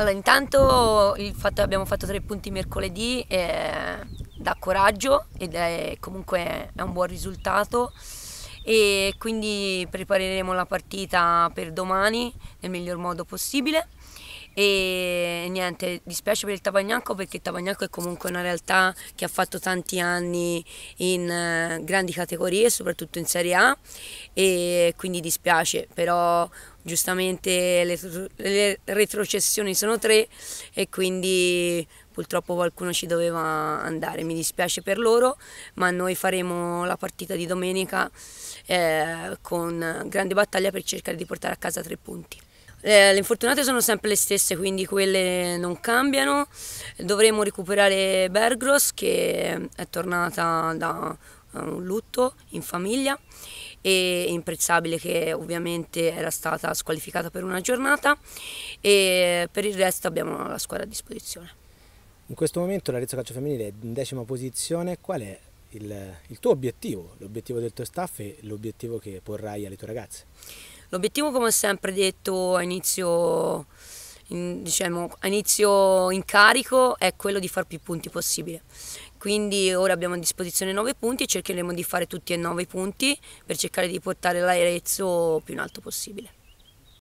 Allora, intanto il fatto che abbiamo fatto tre punti mercoledì eh, dà coraggio ed è comunque è un buon risultato e quindi prepareremo la partita per domani nel miglior modo possibile e niente, dispiace per il Tavagnacco perché il Tavagnacco è comunque una realtà che ha fatto tanti anni in eh, grandi categorie, soprattutto in Serie A e quindi dispiace, però giustamente le, le retrocessioni sono tre e quindi purtroppo qualcuno ci doveva andare, mi dispiace per loro, ma noi faremo la partita di domenica eh, con grande battaglia per cercare di portare a casa tre punti. Eh, le infortunate sono sempre le stesse, quindi quelle non cambiano. Dovremo recuperare Bergros che è tornata da eh, un lutto in famiglia e Imprezzabile che ovviamente era stata squalificata per una giornata e per il resto abbiamo la squadra a disposizione. In questo momento l'Arezzo Calcio Femminile è in decima posizione, qual è il, il tuo obiettivo, l'obiettivo del tuo staff e l'obiettivo che porrai alle tue ragazze? L'obiettivo, come ho sempre detto a inizio, in, diciamo, a inizio incarico, è quello di fare più punti possibile. Quindi ora abbiamo a disposizione 9 punti e cercheremo di fare tutti e 9 i punti per cercare di portare l'Arezzo più in alto possibile.